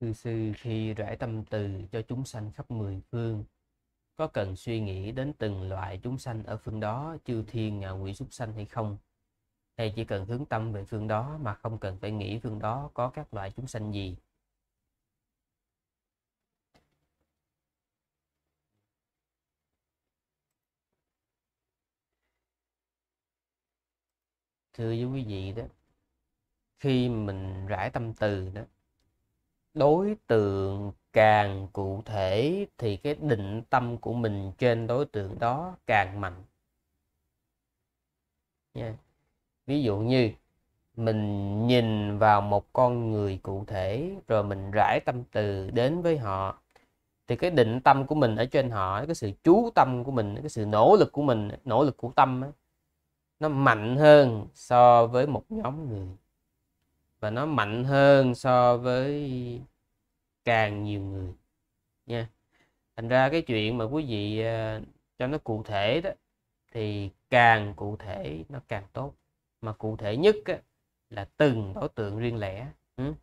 cư sư khi rải tâm từ cho chúng sanh khắp mười phương có cần suy nghĩ đến từng loại chúng sanh ở phương đó chư thiên ngạ quỷ súc sanh hay không hay chỉ cần hướng tâm về phương đó mà không cần phải nghĩ phương đó có các loại chúng sanh gì thưa với quý vị đó khi mình rải tâm từ đó đối tượng càng cụ thể thì cái định tâm của mình trên đối tượng đó càng mạnh yeah. ví dụ như mình nhìn vào một con người cụ thể rồi mình rải tâm từ đến với họ thì cái định tâm của mình ở trên họ cái sự chú tâm của mình cái sự nỗ lực của mình nỗ lực của tâm nó mạnh hơn so với một nhóm người và nó mạnh hơn so với càng nhiều người nha thành ra cái chuyện mà quý vị ờ, cho nó cụ thể đó thì càng cụ thể nó càng tốt mà cụ thể nhất á, là từng đối tượng riêng lẻ ừ.